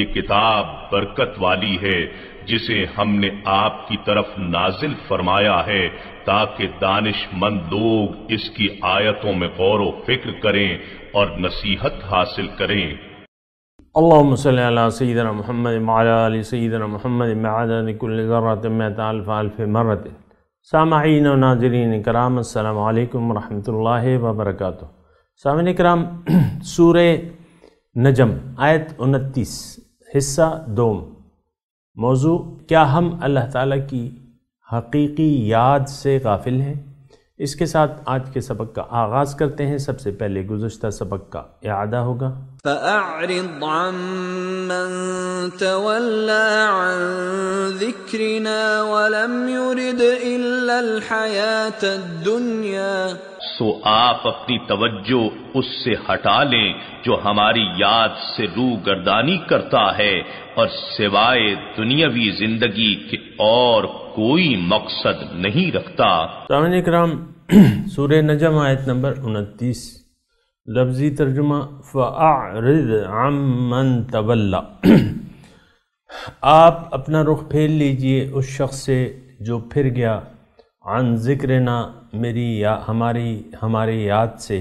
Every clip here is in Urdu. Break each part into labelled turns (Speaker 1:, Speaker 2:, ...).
Speaker 1: یہ کتاب برکت والی ہے جسے ہم نے آپ کی طرف نازل فرمایا ہے تاکہ دانش مند لوگ اس کی آیتوں میں غور و فکر کریں اور نصیحت حاصل کریں اللہم صلی اللہ سیدنا محمد معلی علی سیدنا محمد معدد کل ذرات میت الف الف مرت سامعین و ناظرین کرام السلام علیکم ورحمت اللہ وبرکاتہ سامعین کرام سورہ نجم آیت انتیس حصہ دوم موضوع کیا ہم اللہ تعالیٰ کی حقیقی یاد سے غافل ہیں اس کے ساتھ آج کے سبق کا آغاز کرتے ہیں سب سے پہلے گزشتہ سبق کا اعادہ ہوگا فَأَعْرِضْ عَمَّنْ تَوَلَّا عَنْ ذِكْرِنَا وَلَمْ يُرِدْ إِلَّا الْحَيَاةَ الدُّنْيَا سو آپ اپنی توجہ اس سے ہٹا لیں جو ہماری یاد سے رو گردانی کرتا ہے اور سوائے دنیاوی زندگی کے اور کوئی مقصد نہیں رکھتا سورہ نجم آیت نمبر انتیس لفظی ترجمہ فَأَعْرِضْ آپ اپنا رخ پھیل لیجئے اس شخص سے جو پھر گیا عن ذکرنا میری یا ہماری ہمارے یاد سے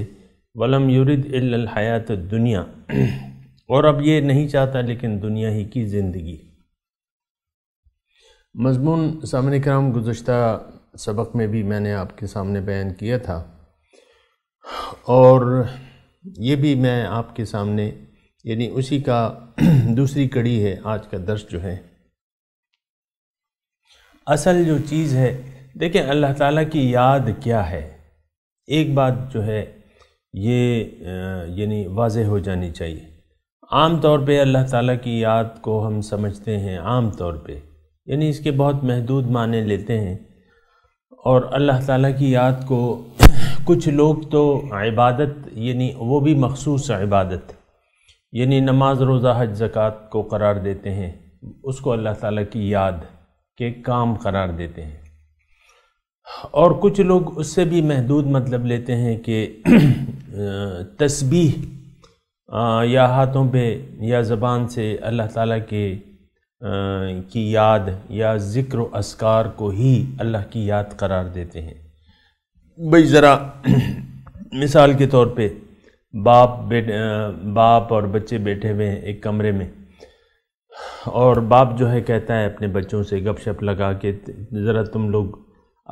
Speaker 1: ولم یورد الحیات دنیا اور اب یہ نہیں چاہتا لیکن دنیا ہی کی زندگی مضمون سامنے کرام گزشتہ سبق میں بھی میں نے آپ کے سامنے بیان کیا تھا اور یہ بھی میں آپ کے سامنے یعنی اسی کا دوسری کڑی ہے آج کا درس جو ہے اصل جو چیز ہے دیکھیں اللہ تعالیٰ کی یاد کیا ہے ایک بات جو ہے یہ یعنی واضح ہو جانی چاہیے عام طور پہ اللہ تعالیٰ کی یاد کو ہم سمجھتے ہیں عام طور پہ یعنی اس کے بہت محدود معنی لیتے ہیں اور اللہ تعالیٰ کی یاد کو کچھ لوگ تو عبادت یعنی وہ بھی مخصوص عبادت یعنی نماز روزہ حج زکاة کو قرار دیتے ہیں اس کو اللہ تعالیٰ کی یاد کے کام قرار دیتے ہیں اور کچھ لوگ اس سے بھی محدود مطلب لیتے ہیں کہ تسبیح یا ہاتھوں پہ یا زبان سے اللہ تعالیٰ کے کی یاد یا ذکر و اسکار کو ہی اللہ کی یاد قرار دیتے ہیں بھئی ذرا مثال کے طور پہ باپ باپ اور بچے بیٹھے ہوئے ہیں ایک کمرے میں اور باپ جو ہے کہتا ہے اپنے بچوں سے گپ شپ لگا کے ذرا تم لوگ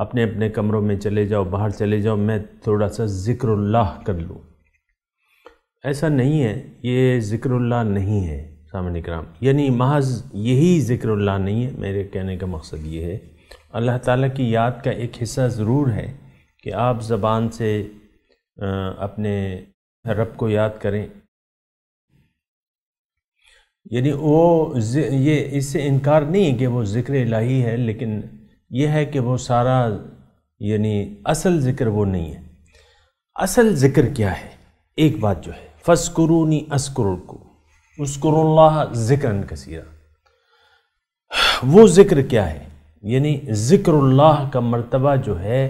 Speaker 1: اپنے اپنے کمروں میں چلے جاؤ باہر چلے جاؤ میں تھوڑا سا ذکر اللہ کر لوں ایسا نہیں ہے یہ ذکر اللہ نہیں ہے سامنے کرام یعنی محض یہی ذکر اللہ نہیں ہے میرے کہنے کا مقصد یہ ہے اللہ تعالیٰ کی یاد کا ایک حصہ ضرور ہے کہ آپ زبان سے اپنے رب کو یاد کریں یعنی وہ یہ اس سے انکار نہیں کہ وہ ذکر الہی ہے لیکن یہ ہے کہ وہ سارا یعنی اصل ذکر وہ نہیں ہے اصل ذکر کیا ہے ایک بات جو ہے فسکرونی کو اسکر اللہ ذکر کثیرہ وہ ذکر کیا ہے یعنی ذکر اللہ کا مرتبہ جو ہے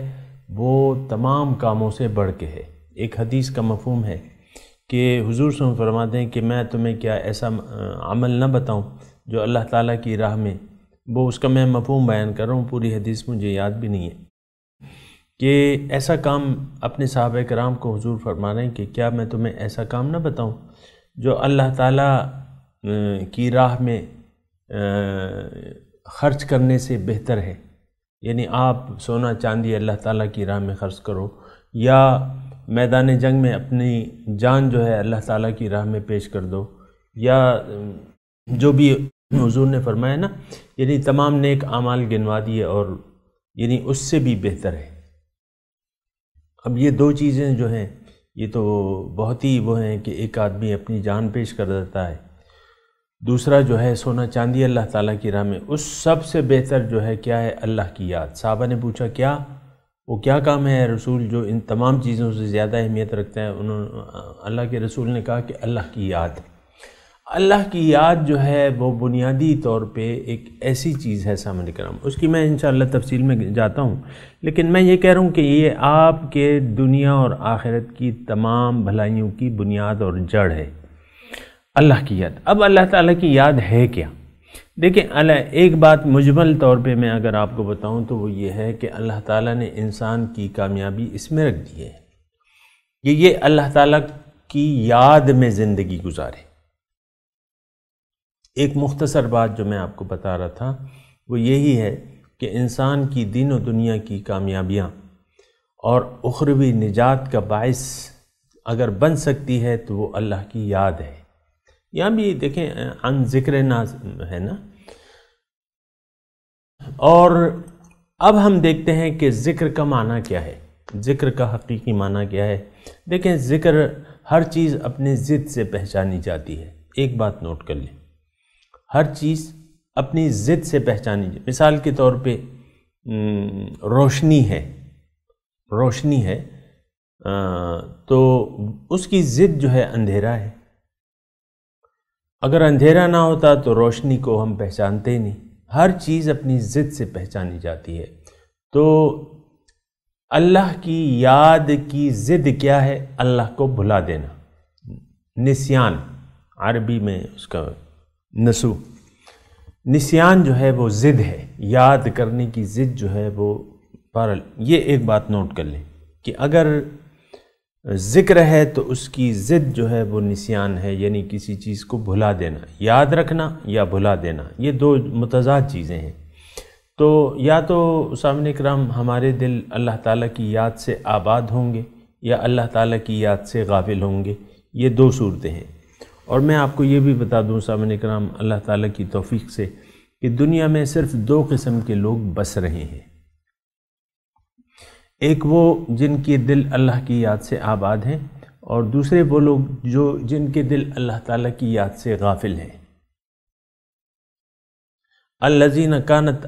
Speaker 1: وہ تمام کاموں سے بڑھ کے ہے ایک حدیث کا مفہوم ہے کہ حضور صلی اللہ علیہ وسلم فرما دیں کہ میں تمہیں کیا ایسا عمل نہ بتاؤں جو اللہ تعالیٰ کی راہ میں وہ اس کا میں مفہوم بیان کر رہا ہوں پوری حدیث مجھے یاد بھی نہیں ہے کہ ایسا کام اپنے صحابہ کرام کو حضور فرما رہے ہیں کہ کیا میں تمہیں ایسا کام نہ بتاؤں جو اللہ تعالیٰ کی راہ میں خرچ کرنے سے بہتر ہے یعنی آپ سونا چاندی اللہ تعالیٰ کی راہ میں خرچ کرو یا میدان جنگ میں اپنی جان جو ہے اللہ تعالیٰ کی راہ میں پیش کر دو یا جو بھی حضور نے فرمایا نا یعنی تمام نیک اعمال گنوا دیے اور یعنی اس سے بھی بہتر ہے اب یہ دو چیزیں جو ہیں یہ تو بہت ہی وہ ہیں کہ ایک آدمی اپنی جان پیش کر دیتا ہے دوسرا جو ہے سونا چاندی اللہ تعالیٰ کی راہ میں اس سب سے بہتر جو ہے کیا ہے اللہ کی یاد صحابہ نے پوچھا کیا وہ کیا کام ہے رسول جو ان تمام چیزوں سے زیادہ اہمیت رکھتا ہے انہوں اللہ کے رسول نے کہا کہ اللہ کی یاد ہے اللہ کی یاد جو ہے وہ بنیادی طور پہ ایک ایسی چیز ہے سامنے کرام اس کی میں انشاءاللہ تفصیل میں جاتا ہوں لیکن میں یہ کہہ رہا ہوں کہ یہ آپ کے دنیا اور آخرت کی تمام بھلائیوں کی بنیاد اور جڑ ہے اللہ کی یاد اب اللہ تعالیٰ کی یاد ہے کیا دیکھیں اللہ ایک بات مجمل طور پہ میں اگر آپ کو بتاؤں تو وہ یہ ہے کہ اللہ تعالیٰ نے انسان کی کامیابی اس میں رکھ دی ہے کہ یہ اللہ تعالیٰ کی یاد میں زندگی گزارے ایک مختصر بات جو میں آپ کو بتا رہا تھا وہ یہی ہے کہ انسان کی دین و دنیا کی کامیابیاں اور اخروی نجات کا باعث اگر بن سکتی ہے تو وہ اللہ کی یاد ہے یہاں بھی دیکھیں ان ذکر ناز ہے نا اور اب ہم دیکھتے ہیں کہ ذکر کا معنی کیا ہے ذکر کا حقیقی معنی کیا ہے دیکھیں ذکر ہر چیز اپنے ضد سے پہچانی جاتی ہے ایک بات نوٹ کر لیں ہر چیز اپنی ضد سے پہچانی جائے مثال کے طور پہ روشنی ہے روشنی ہے تو اس کی ضد جو ہے اندھیرا ہے اگر اندھیرا نہ ہوتا تو روشنی کو ہم پہچانتے نہیں ہر چیز اپنی ضد سے پہچانی جاتی ہے تو اللہ کی یاد کی ضد کیا ہے اللہ کو بھلا دینا نسیان عربی میں اس کا نسو نسیان جو ہے وہ ضد ہے یاد کرنے کی ضد جو ہے وہ پارل یہ ایک بات نوٹ کر لیں کہ اگر ذکر ہے تو اس کی ضد جو ہے وہ نسیان ہے یعنی کسی چیز کو بھلا دینا یاد رکھنا یا بھلا دینا یہ دو متضاد چیزیں ہیں تو یا تو سامنے اکرام ہمارے دل اللہ تعالیٰ کی یاد سے آباد ہوں گے یا اللہ تعالیٰ کی یاد سے غافل ہوں گے یہ دو صورتیں ہیں اور میں آپ کو یہ بھی بتا دوں سامن اکرام اللہ تعالیٰ کی توفیق سے کہ دنیا میں صرف دو قسم کے لوگ بس رہے ہیں ایک وہ جن کے دل اللہ کی یاد سے آباد ہیں اور دوسرے وہ لوگ جو جن کے دل اللہ تعالیٰ کی یاد سے غافل ہیں الزین کانت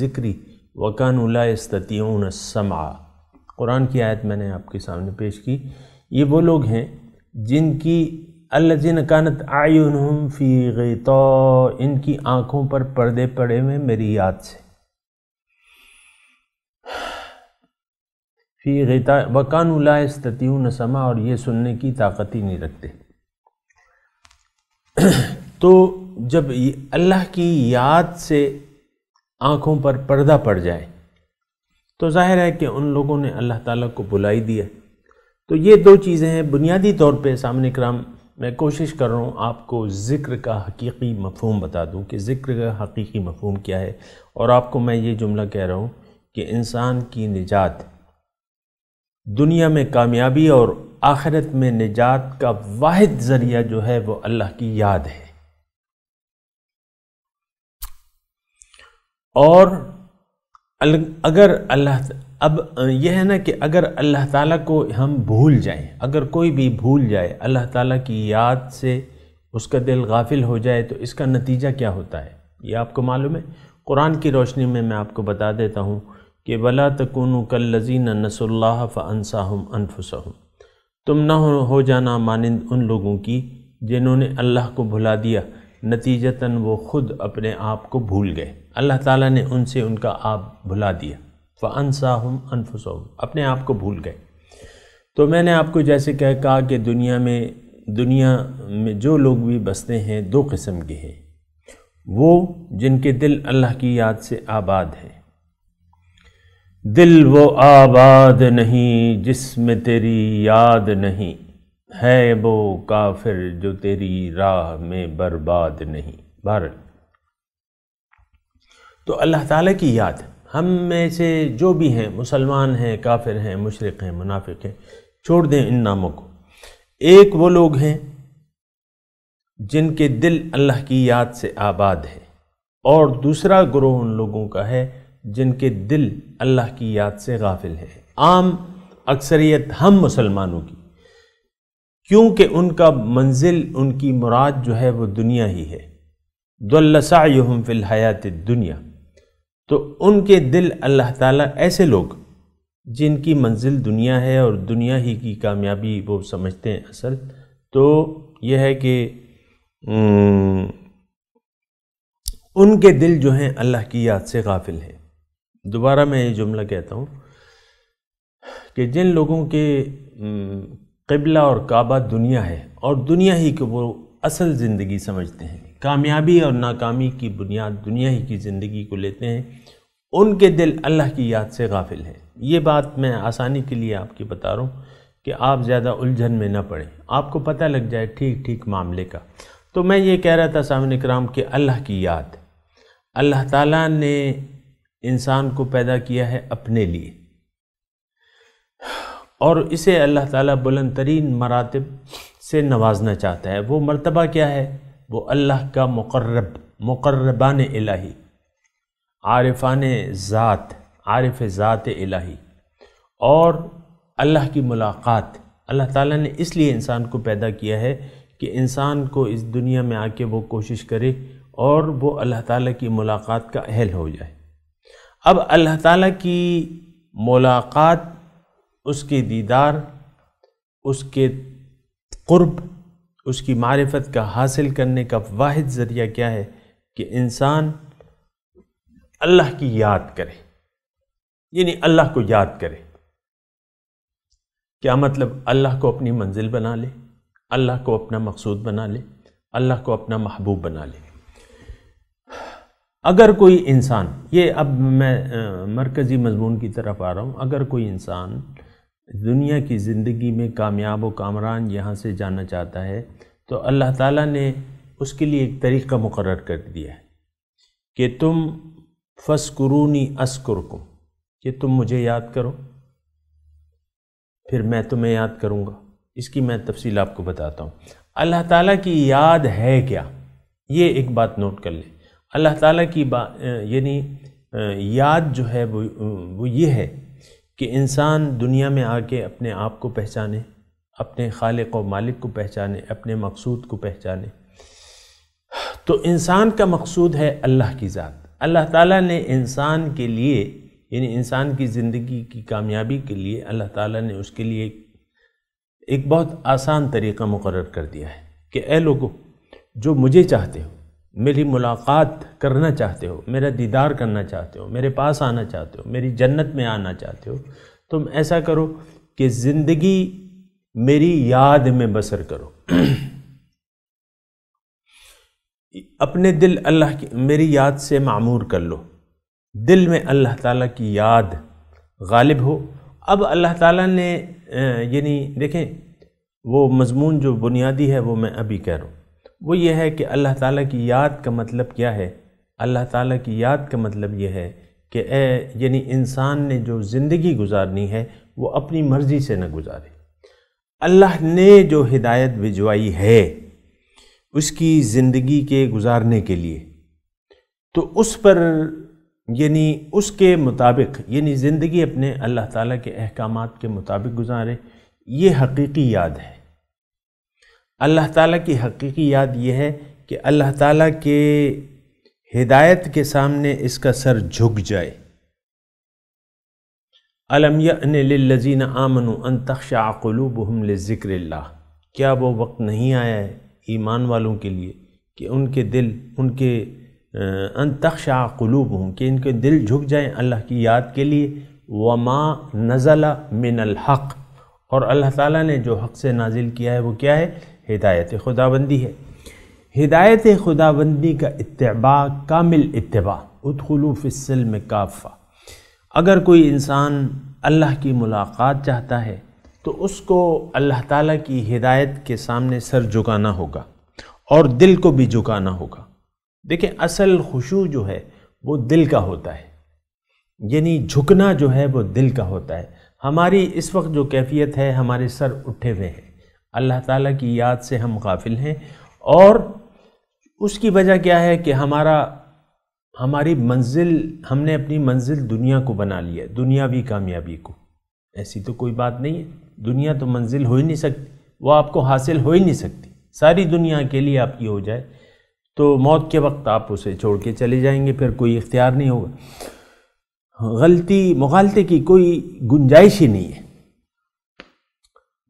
Speaker 1: ذکری وکان السمع قرآن کی آیت میں نے آپ کے سامنے پیش کی یہ وہ لوگ ہیں جن کی اللہ جن کانت آئین فی تو ان کی آنکھوں پر پردے پڑے ہوئے میری یاد سے فی فیغیتا وقان الائتیون سما اور یہ سننے کی طاقت ہی نہیں رکھتے تو جب اللہ کی یاد سے آنکھوں پر پردہ پڑ جائے تو ظاہر ہے کہ ان لوگوں نے اللہ تعالیٰ کو بلائی دیا تو یہ دو چیزیں ہیں بنیادی طور پہ سامنے کرام میں کوشش کر رہا ہوں آپ کو ذکر کا حقیقی مفہوم بتا دوں کہ ذکر کا حقیقی مفہوم کیا ہے اور آپ کو میں یہ جملہ کہہ رہا ہوں کہ انسان کی نجات دنیا میں کامیابی اور آخرت میں نجات کا واحد ذریعہ جو ہے وہ اللہ کی یاد ہے اور اگر اللہ اب یہ ہے نا کہ اگر اللہ تعالیٰ کو ہم بھول جائیں اگر کوئی بھی بھول جائے اللہ تعالیٰ کی یاد سے اس کا دل غافل ہو جائے تو اس کا نتیجہ کیا ہوتا ہے یہ آپ کو معلوم ہے قرآن کی روشنی میں میں آپ کو بتا دیتا ہوں کہ ولا تکون کل لذین نس اللہ ف انصام انفس ہوں تم نہ ہو جانا مانند ان لوگوں کی جنہوں نے اللہ کو بھلا دیا نتیجتاً وہ خود اپنے آپ کو بھول گئے اللہ تعالیٰ نے ان سے ان کا آپ بھلا دیا أَنفُسَهُمْ اپنے آپ کو بھول گئے تو میں نے آپ کو جیسے کہا کہ دنیا میں دنیا میں جو لوگ بھی بستے ہیں دو قسم کے ہیں وہ جن کے دل اللہ کی یاد سے آباد ہیں دل وہ آباد نہیں جس میں تیری یاد نہیں ہے وہ کافر جو تیری راہ میں برباد نہیں بھارت تو اللہ تعالیٰ کی یاد ہم میں سے جو بھی ہیں مسلمان ہیں کافر ہیں مشرق ہیں منافق ہیں چھوڑ دیں ان ناموں کو ایک وہ لوگ ہیں جن کے دل اللہ کی یاد سے آباد ہے اور دوسرا گروہ ان لوگوں کا ہے جن کے دل اللہ کی یاد سے غافل ہے عام اکثریت ہم مسلمانوں کی کیونکہ ان کا منزل ان کی مراد جو ہے وہ دنیا ہی ہے دلسا یم فی الحیات دنیا تو ان کے دل اللہ تعالیٰ ایسے لوگ جن کی منزل دنیا ہے اور دنیا ہی کی کامیابی وہ سمجھتے ہیں اصل تو یہ ہے کہ ان کے دل جو ہیں اللہ کی یاد سے غافل ہیں دوبارہ میں یہ جملہ کہتا ہوں کہ جن لوگوں کے قبلہ اور کعبہ دنیا ہے اور دنیا ہی کو وہ اصل زندگی سمجھتے ہیں کامیابی اور ناکامی کی بنیاد دنیا ہی کی زندگی کو لیتے ہیں ان کے دل اللہ کی یاد سے غافل ہیں یہ بات میں آسانی کے لیے آپ کی بتا رہا ہوں کہ آپ زیادہ الجھن میں نہ پڑیں آپ کو پتہ لگ جائے ٹھیک ٹھیک معاملے کا تو میں یہ کہہ رہا تھا سامن کرام کہ اللہ کی یاد اللہ تعالیٰ نے انسان کو پیدا کیا ہے اپنے لیے اور اسے اللہ تعالیٰ بلند ترین مراتب سے نوازنا چاہتا ہے وہ مرتبہ کیا ہے وہ اللہ کا مقرب مقربان الہی عارفان ذات عارف ذات الہی اور اللہ کی ملاقات اللہ تعالیٰ نے اس لیے انسان کو پیدا کیا ہے کہ انسان کو اس دنیا میں آ کے وہ کوشش کرے اور وہ اللہ تعالیٰ کی ملاقات کا اہل ہو جائے اب اللہ تعالیٰ کی ملاقات اس کے دیدار اس کے قرب اس کی معرفت کا حاصل کرنے کا واحد ذریعہ کیا ہے کہ انسان اللہ کی یاد کرے یعنی اللہ کو یاد کرے کیا مطلب اللہ کو اپنی منزل بنا لے اللہ کو اپنا مقصود بنا لے اللہ کو اپنا محبوب بنا لے اگر کوئی انسان یہ اب میں مرکزی مضمون کی طرف آ رہا ہوں اگر کوئی انسان دنیا کی زندگی میں کامیاب و کامران یہاں سے جانا چاہتا ہے تو اللہ تعالیٰ نے اس کے لیے ایک طریقہ مقرر کر دیا ہے کہ تم فسکرونی اسکرکم کہ تم مجھے یاد کرو پھر میں تمہیں یاد کروں گا اس کی میں تفصیل آپ کو بتاتا ہوں اللہ تعالیٰ کی یاد ہے کیا یہ ایک بات نوٹ کر لیں اللہ تعالیٰ کی با یعنی یاد جو ہے وہ وہ یہ ہے کہ انسان دنیا میں آ کے اپنے آپ کو پہچانے اپنے خالق و مالک کو پہچانے اپنے مقصود کو پہچانے تو انسان کا مقصود ہے اللہ کی ذات اللہ تعالیٰ نے انسان کے لیے یعنی انسان کی زندگی کی کامیابی کے لیے اللہ تعالیٰ نے اس کے لیے ایک بہت آسان طریقہ مقرر کر دیا ہے کہ اے لوگو جو مجھے چاہتے ہو میری ملاقات کرنا چاہتے ہو میرا دیدار کرنا چاہتے ہو میرے پاس آنا چاہتے ہو میری جنت میں آنا چاہتے ہو تم ایسا کرو کہ زندگی میری یاد میں بسر کرو اپنے دل اللہ کی میری یاد سے معمور کر لو دل میں اللہ تعالیٰ کی یاد غالب ہو اب اللہ تعالیٰ نے یعنی دیکھیں وہ مضمون جو بنیادی ہے وہ میں ابھی کہہ رہا ہوں وہ یہ ہے کہ اللہ تعالیٰ کی یاد کا مطلب کیا ہے اللہ تعالیٰ کی یاد کا مطلب یہ ہے کہ اے یعنی انسان نے جو زندگی گزارنی ہے وہ اپنی مرضی سے نہ گزارے اللہ نے جو ہدایت بھجوائی ہے اس کی زندگی کے گزارنے کے لیے تو اس پر یعنی اس کے مطابق یعنی زندگی اپنے اللہ تعالیٰ کے احکامات کے مطابق گزارے یہ حقیقی یاد ہے اللہ تعالیٰ کی حقیقی یاد یہ ہے کہ اللہ تعالیٰ کے ہدایت کے سامنے اس کا سر جھک جائے علم للذین آمنوا ان تخشع قلوبهم لذکر اللہ کیا وہ وقت نہیں آیا ہے ایمان والوں کے لیے کہ ان کے دل ان کے ان تخشع قلوبهم کہ ان کے دل جھک جائیں اللہ کی یاد کے لیے وما نزل من الحق اور اللہ تعالیٰ نے جو حق سے نازل کیا ہے وہ کیا ہے ہدایت خدا بندی ہے ہدایت خدا بندی کا اتباع کامل اتباع ادخلو فی السلم کافہ اگر کوئی انسان اللہ کی ملاقات چاہتا ہے تو اس کو اللہ تعالیٰ کی ہدایت کے سامنے سر جھکانا ہوگا اور دل کو بھی جھکانا ہوگا دیکھیں اصل خوشو جو ہے وہ دل کا ہوتا ہے یعنی جھکنا جو ہے وہ دل کا ہوتا ہے ہماری اس وقت جو کیفیت ہے ہمارے سر اٹھے ہوئے ہیں اللہ تعالیٰ کی یاد سے ہم غافل ہیں اور اس کی وجہ کیا ہے کہ ہمارا ہماری منزل ہم نے اپنی منزل دنیا کو بنا لیا دنیاوی کامیابی کو ایسی تو کوئی بات نہیں ہے دنیا تو منزل ہو ہی نہیں سکتی وہ آپ کو حاصل ہو ہی نہیں سکتی ساری دنیا کے لیے آپ کی ہو جائے تو موت کے وقت آپ اسے چھوڑ کے چلے جائیں گے پھر کوئی اختیار نہیں ہوگا غلطی مغالطے کی کوئی گنجائش ہی نہیں ہے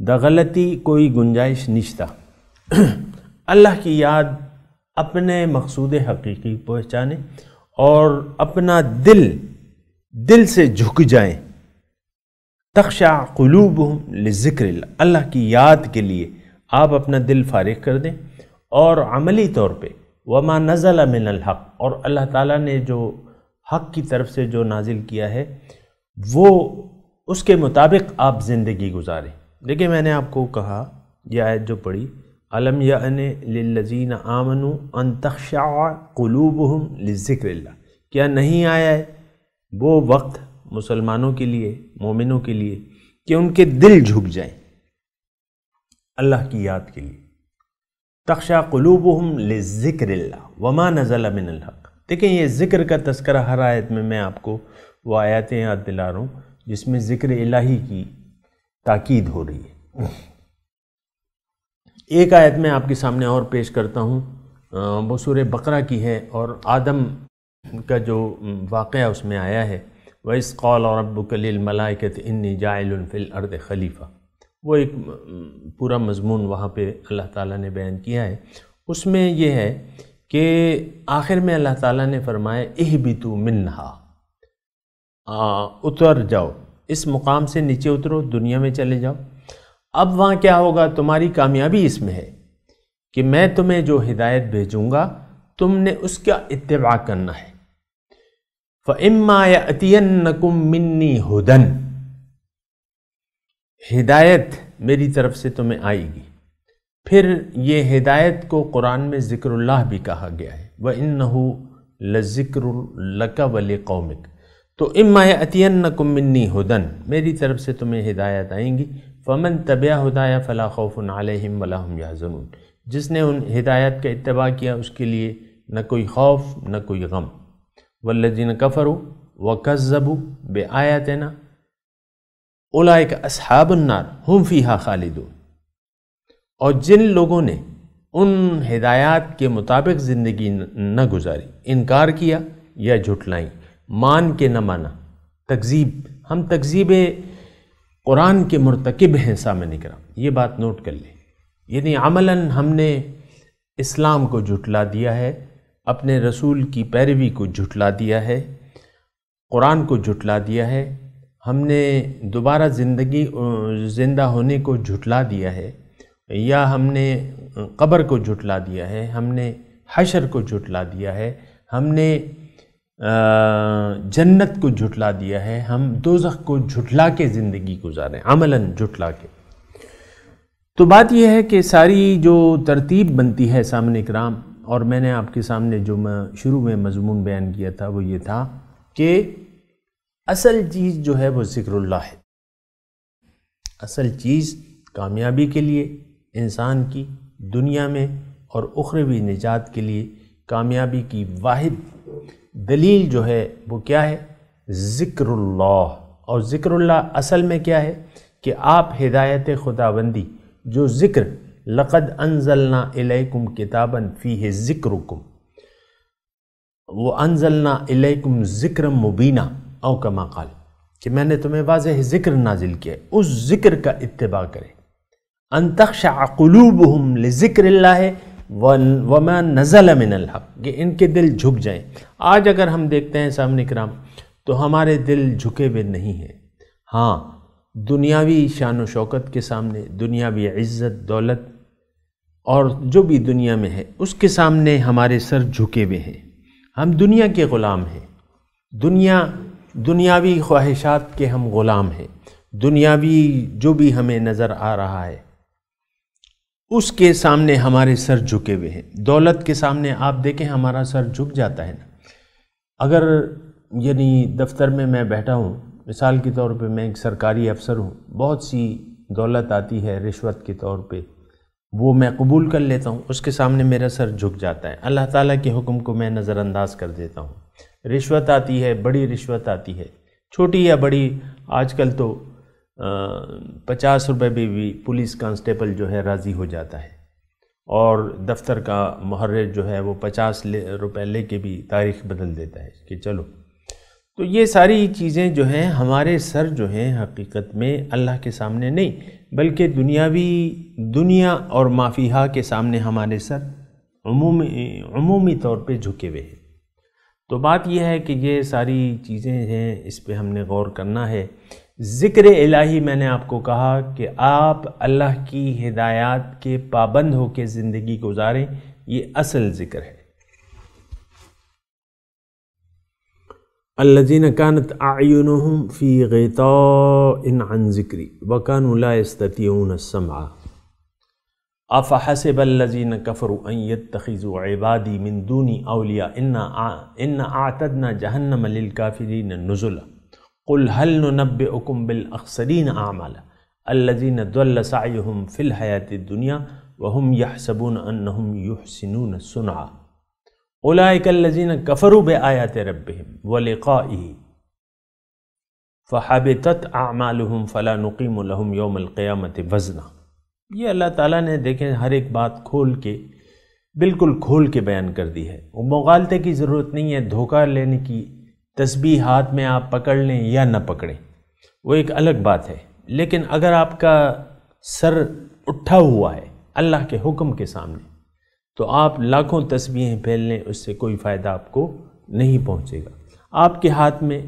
Speaker 1: دا غلطی کوئی گنجائش نشتہ اللہ کی یاد اپنے مقصود حقیقی پہچانے اور اپنا دل دل سے جھک جائیں تخشع قلوبهم لذکر اللہ اللہ کی یاد کے لیے آپ اپنا دل فارغ کر دیں اور عملی طور پہ وما نزل من الحق اور اللہ تعالیٰ نے جو حق کی طرف سے جو نازل کیا ہے وہ اس کے مطابق آپ زندگی گزاریں دیکھیں میں نے آپ کو کہا یہ آیت جو پڑھی علم یعن للذین آمنوا ان تخشع قلوبهم لذکر اللہ کیا نہیں آیا ہے وہ وقت مسلمانوں کے لیے مومنوں کے لیے کہ ان کے دل جھک جائیں اللہ کی یاد کے لیے تخشا قلوبهم لذکر اللہ وما نزل من الحق دیکھیں یہ ذکر کا تذکرہ ہر آیت میں میں آپ کو وہ آیتیں یاد دلا رہا ہوں جس میں ذکر الہی کی تاکید ہو رہی ہے ایک آیت میں آپ کے سامنے اور پیش کرتا ہوں وہ سور بقرہ کی ہے اور آدم کا جو واقعہ اس میں آیا ہے وَإِسْ قول اور ابو کلیل ملائکت فِي الْأَرْضِ فل خلیفہ وہ ایک پورا مضمون وہاں پہ اللہ تعالیٰ نے بیان کیا ہے اس میں یہ ہے کہ آخر میں اللہ تعالیٰ نے فرمایا اہ بھی تو منہا اتر جاؤ اس مقام سے نیچے اترو دنیا میں چلے جاؤ اب وہاں کیا ہوگا تمہاری کامیابی اس میں ہے کہ میں تمہیں جو ہدایت بھیجوں گا تم نے اس کا اتباع کرنا ہے فَإِمَّا ہدایت میری طرف سے تمہیں آئے گی پھر یہ ہدایت کو قرآن میں ذکر اللہ بھی کہا گیا ہے وَإِنَّهُ لَذِكْرُ لَكَ وَلِقَوْمِكَ تو اما عطی منی کمنی ہدن میری طرف سے تمہیں ہدایت آئیں گی فمن طبع ہدایہ فلاں خوف علیہم ولاحم یا ضمون جس نے ان ہدایت کا اتباع کیا اس کے لیے نہ کوئی خوف نہ کوئی غم والذین کفروا وکذبوا بآیاتنا اولئک اصحاب بے النار ہم فیہا خالدون اور جن لوگوں نے ان ہدایات کے مطابق زندگی نہ گزاری انکار کیا یا جھٹلائیں مان کے نہ مانا تقزیب ہم تقزیب قرآن کے مرتکب ہیں سامنے کرام یہ بات نوٹ کر لیں یعنی عملاً ہم نے اسلام کو جھٹلا دیا ہے اپنے رسول کی پیروی کو جھٹلا دیا ہے قرآن کو جھٹلا دیا ہے ہم نے دوبارہ زندگی زندہ ہونے کو جھٹلا دیا ہے یا ہم نے قبر کو جھٹلا دیا ہے ہم نے حشر کو جھٹلا دیا ہے ہم نے جنت کو جھٹلا دیا ہے ہم دوزخ کو جھٹلا کے زندگی گزاریں عملاً جھٹلا کے تو بات یہ ہے کہ ساری جو ترتیب بنتی ہے سامنے اکرام اور میں نے آپ کے سامنے جو شروع میں مضمون بیان کیا تھا وہ یہ تھا کہ اصل چیز جو ہے وہ ذکر اللہ ہے اصل چیز کامیابی کے لیے انسان کی دنیا میں اور اخروی نجات کے لیے کامیابی کی واحد دلیل جو ہے وہ کیا ہے ذکر اللہ اور ذکر اللہ اصل میں کیا ہے کہ آپ ہدایت خداوندی جو ذکر لقد انزلنا الیکم کتابا فیہ ذکرکم وہ انزلنا الیکم ذکر مبینہ او کما قال کہ میں نے تمہیں واضح ذکر نازل کیا اس ذکر کا اتباع کرے انتخشع اقلوب لذکر اللہ ہے وما نزل من الحق کہ ان کے دل جھک جائیں آج اگر ہم دیکھتے ہیں سامنے کرام تو ہمارے دل جھکے ہوئے نہیں ہیں ہاں دنیاوی شان و شوکت کے سامنے دنیاوی عزت دولت اور جو بھی دنیا میں ہے اس کے سامنے ہمارے سر جھکے ہوئے ہیں ہم دنیا کے غلام ہیں دنیا دنیاوی خواہشات کے ہم غلام ہیں دنیاوی جو بھی ہمیں نظر آ رہا ہے اس کے سامنے ہمارے سر جھکے ہوئے ہیں دولت کے سامنے آپ دیکھیں ہمارا سر جھک جاتا ہے نا اگر یعنی دفتر میں میں بیٹھا ہوں مثال کے طور پہ میں ایک سرکاری افسر ہوں بہت سی دولت آتی ہے رشوت کے طور پہ وہ میں قبول کر لیتا ہوں اس کے سامنے میرا سر جھک جاتا ہے اللہ تعالیٰ کے حکم کو میں نظر انداز کر دیتا ہوں رشوت آتی ہے بڑی رشوت آتی ہے چھوٹی یا بڑی آج کل تو پچاس روپے بھی بھی پولیس کانسٹیبل جو ہے راضی ہو جاتا ہے اور دفتر کا محرر جو ہے وہ پچاس روپے لے کے بھی تاریخ بدل دیتا ہے کہ چلو تو یہ ساری چیزیں جو ہیں ہمارے سر جو ہیں حقیقت میں اللہ کے سامنے نہیں بلکہ دنیاوی دنیا اور مافیہ کے سامنے ہمارے سر عمومی عمومی طور پہ جھکے ہوئے ہیں تو بات یہ ہے کہ یہ ساری چیزیں ہیں اس پہ ہم نے غور کرنا ہے ذکر الہی میں نے آپ کو کہا کہ آپ اللہ کی ہدایات کے پابند ہو کے زندگی گزاریں یہ اصل ذکر ہے الذین کانت اعینہم فی غطاء عن ذکری وکانوا لا یستطیعون السمع افحسب الذین کفروا ان یتخذوا عبادی من دون اولیاء ان اعتدنا جہنم للکافرین نزلہ قل هل ننبئكم بالاخسرين اعمالا الذين ضل سعيهم في الحياه الدنيا وهم يحسبون انهم يحسنون صنعا اولئك الذين كفروا بايات ربهم ولقائه فحبطت اعمالهم فلا نقيم لهم يوم القيامه وزنا یہ اللہ تعالیٰ نے دیکھیں ہر ایک بات کھول کے بالکل کھول کے بیان کر دی ہے وہ مغالطے کی ضرورت نہیں ہے دھوکہ لینے کی تسبیح ہاتھ میں آپ پکڑ لیں یا نہ پکڑیں وہ ایک الگ بات ہے لیکن اگر آپ کا سر اٹھا ہوا ہے اللہ کے حکم کے سامنے تو آپ لاکھوں تسبیحیں پھیل لیں اس سے کوئی فائدہ آپ کو نہیں پہنچے گا آپ کے ہاتھ میں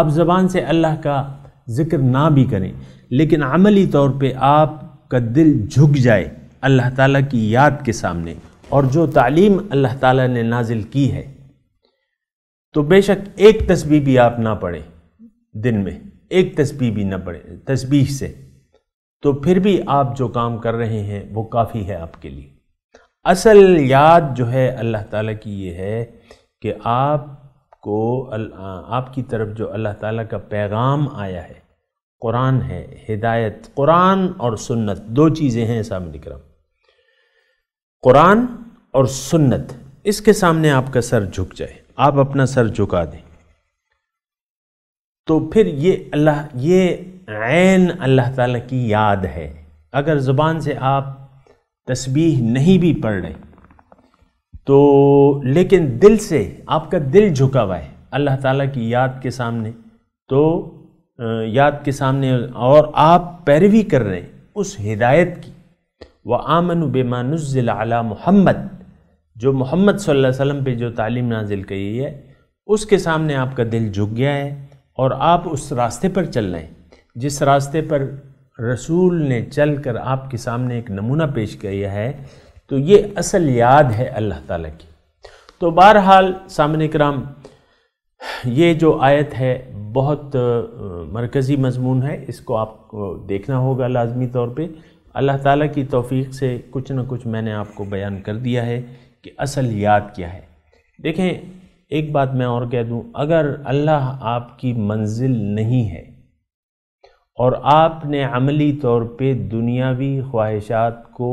Speaker 1: آپ زبان سے اللہ کا ذکر نہ بھی کریں لیکن عملی طور پہ آپ کا دل جھک جائے اللہ تعالیٰ کی یاد کے سامنے اور جو تعلیم اللہ تعالیٰ نے نازل کی ہے تو بے شک ایک تسبیح بھی آپ نہ پڑھیں دن میں ایک تسبیح بھی نہ پڑھیں تسبیح سے تو پھر بھی آپ جو کام کر رہے ہیں وہ کافی ہے آپ کے لیے اصل یاد جو ہے اللہ تعالیٰ کی یہ ہے کہ آپ کو آپ کی طرف جو اللہ تعالیٰ کا پیغام آیا ہے قرآن ہے ہدایت قرآن اور سنت دو چیزیں ہیں سامنے قرآن اور سنت اس کے سامنے آپ کا سر جھک جائے آپ اپنا سر جھکا دیں تو پھر یہ اللہ یہ عین اللہ تعالیٰ کی یاد ہے اگر زبان سے آپ تسبیح نہیں بھی پڑھ رہے تو لیکن دل سے آپ کا دل جھکا ہوا ہے اللہ تعالیٰ کی یاد کے سامنے تو یاد کے سامنے اور آپ پیروی کر رہے ہیں اس ہدایت کی وہ آمن و علی محمد جو محمد صلی اللہ علیہ وسلم پہ جو تعلیم نازل کہی ہے اس کے سامنے آپ کا دل جھک گیا ہے اور آپ اس راستے پر چل رہے ہیں جس راستے پر رسول نے چل کر آپ کے سامنے ایک نمونہ پیش کیا ہے تو یہ اصل یاد ہے اللہ تعالیٰ کی تو بہرحال سامنے کرام یہ جو آیت ہے بہت مرکزی مضمون ہے اس کو آپ کو دیکھنا ہوگا لازمی طور پہ اللہ تعالیٰ کی توفیق سے کچھ نہ کچھ میں نے آپ کو بیان کر دیا ہے کہ اصل یاد کیا ہے دیکھیں ایک بات میں اور کہہ دوں اگر اللہ آپ کی منزل نہیں ہے اور آپ نے عملی طور پہ دنیاوی خواہشات کو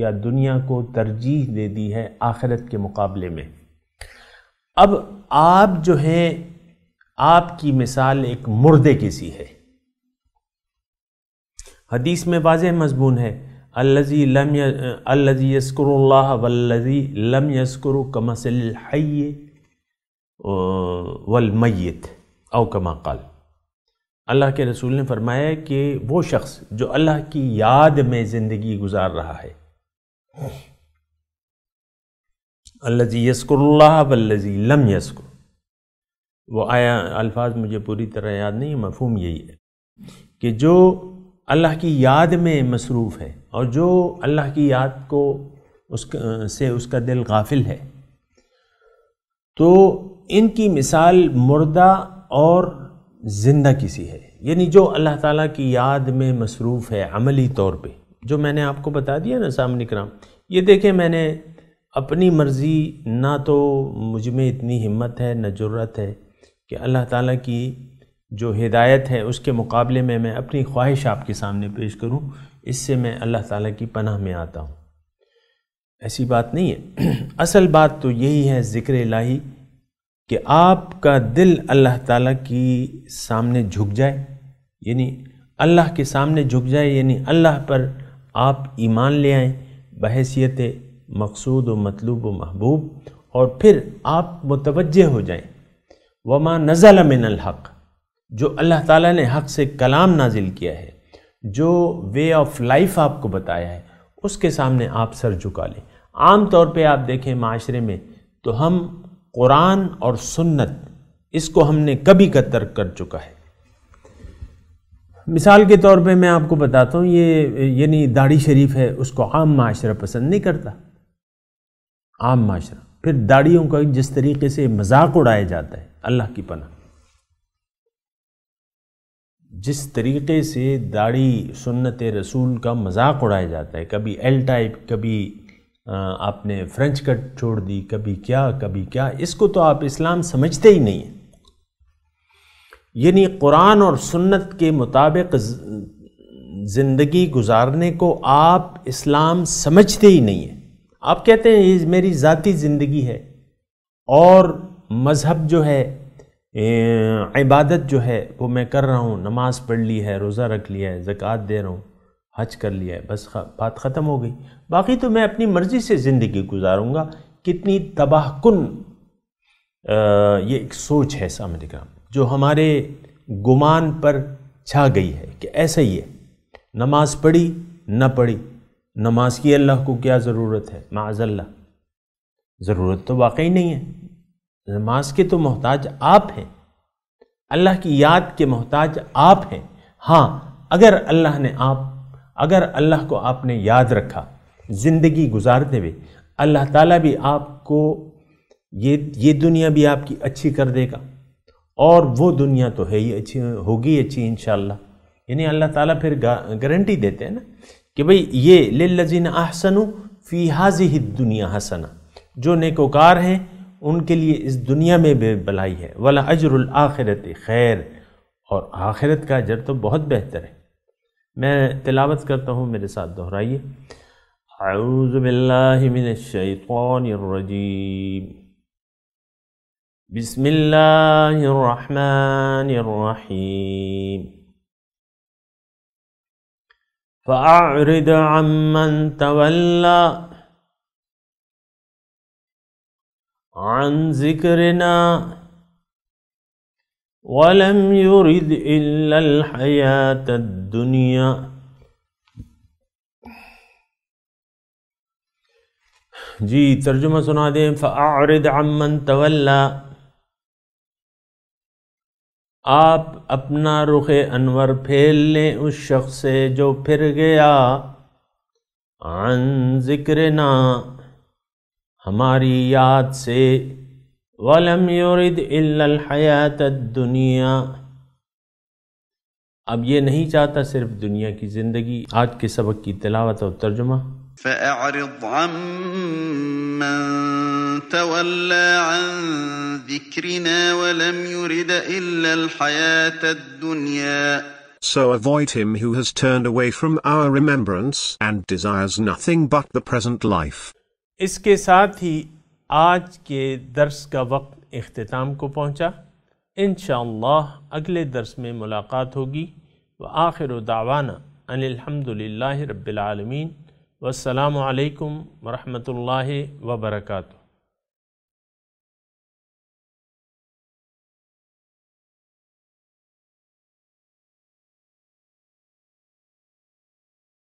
Speaker 1: یا دنیا کو ترجیح دے دی ہے آخرت کے مقابلے میں اب آپ جو ہیں آپ کی مثال ایک مردے کی سی ہے حدیث میں واضح مضمون ہے الزی لم الزی یسکر اللہ او کما قال اللہ کے رسول نے فرمایا کہ وہ شخص جو اللہ کی یاد میں زندگی گزار رہا ہے اللہ یسکر اللہ ولزی لم یسکر وہ آیا الفاظ مجھے پوری طرح یاد نہیں مفہوم یہی ہے کہ جو اللہ کی یاد میں مصروف ہے اور جو اللہ کی یاد کو اس سے اس کا دل غافل ہے تو ان کی مثال مردہ اور زندہ کسی ہے یعنی جو اللہ تعالیٰ کی یاد میں مصروف ہے عملی طور پہ جو میں نے آپ کو بتا دیا نا سامنے کرام یہ دیکھیں میں نے اپنی مرضی نہ تو مجھ میں اتنی ہمت ہے نہ جرت ہے کہ اللہ تعالیٰ کی جو ہدایت ہے اس کے مقابلے میں میں اپنی خواہش آپ کے سامنے پیش کروں اس سے میں اللہ تعالیٰ کی پناہ میں آتا ہوں ایسی بات نہیں ہے اصل بات تو یہی ہے ذکر الہی کہ آپ کا دل اللہ تعالیٰ کی سامنے جھک جائے یعنی اللہ کے سامنے جھک جائے یعنی اللہ پر آپ ایمان لے آئیں بحیثیت مقصود و مطلوب و محبوب اور پھر آپ متوجہ ہو جائیں وما نزل من الحق جو اللہ تعالیٰ نے حق سے کلام نازل کیا ہے جو وے آف لائف آپ کو بتایا ہے اس کے سامنے آپ سر جھکا لیں عام طور پہ آپ دیکھیں معاشرے میں تو ہم قرآن اور سنت اس کو ہم نے کبھی کا ترک کر چکا ہے مثال کے طور پہ میں آپ کو بتاتا ہوں یہ یعنی داڑھی شریف ہے اس کو عام معاشرہ پسند نہیں کرتا عام معاشرہ پھر داڑیوں کا جس طریقے سے مذاق اڑایا جاتا ہے اللہ کی پناہ جس طریقے سے داڑھی سنت رسول کا مذاق اڑایا جاتا ہے کبھی ایل ٹائپ کبھی آپ نے فرینچ کٹ چھوڑ دی کبھی کیا کبھی کیا اس کو تو آپ اسلام سمجھتے ہی نہیں ہیں یعنی قرآن اور سنت کے مطابق زندگی گزارنے کو آپ اسلام سمجھتے ہی نہیں ہیں آپ کہتے ہیں یہ میری ذاتی زندگی ہے اور مذہب جو ہے عبادت جو ہے وہ میں کر رہا ہوں نماز پڑھ لی ہے روزہ رکھ لیا ہے زکوٰۃ دے رہا ہوں حج کر لیا ہے بس بات ختم ہو گئی باقی تو میں اپنی مرضی سے زندگی گزاروں گا کتنی تباہ کن یہ ایک سوچ ہے سامنے کا جو ہمارے گمان پر چھا گئی ہے کہ ایسا ہی ہے نماز پڑھی نہ پڑھی نماز کی اللہ کو کیا ضرورت ہے معذ اللہ ضرورت تو واقعی نہیں ہے نماز کے تو محتاج آپ ہیں اللہ کی یاد کے محتاج آپ ہیں ہاں اگر اللہ نے آپ اگر اللہ کو آپ نے یاد رکھا زندگی گزارتے ہوئے اللہ تعالیٰ بھی آپ کو یہ یہ دنیا بھی آپ کی اچھی کر دے گا اور وہ دنیا تو ہے ہی اچھی ہوگی اچھی انشاءاللہ یعنی اللہ تعالیٰ پھر گارنٹی دیتے ہیں نا کہ بھئی یہ لِلَّذِينَ احسن فی حاضی دنیا حسنا جو نیکوکار ہیں ان کے لیے اس دنیا میں بے بلائی ہے ولا اجر الآخرت خیر اور آخرت کا اجر تو بہت بہتر ہے میں تلاوت کرتا ہوں میرے ساتھ دہرائیے اعوذ باللہ من الشیطان الرجیم بسم اللہ الرحمن الرحیم فاردام طلّہ عن ذكرنا ولم يرد إلا الحياة الدنيا جی ترجمہ سنا دیں فَأَعْرِدْ عَمَّنْ تَوَلَّا آپ اپنا رخ انور پھیل لیں اس شخص سے جو پھر گیا عن ذکرنا ہماری یاد سے ولم يرد الا الْحَيَاةَ الدُّنِيَا اب یہ نہیں چاہتا صرف دنیا کی زندگی آج کے سبق کی تلاوت اور ترجمہ فأعرض عَمَّن تولى عن ذكرنا ولم يرد إلا الحياة الدنيا So avoid him who has turned away from our remembrance and desires nothing but the present life. اس کے ساتھ ہی آج کے درس کا وقت اختتام کو پہنچا انشاءاللہ اگلے درس میں ملاقات ہوگی وآخر آخر ان الحمد للہ رب العالمین والسلام علیکم ورحمۃ اللہ وبرکاتہ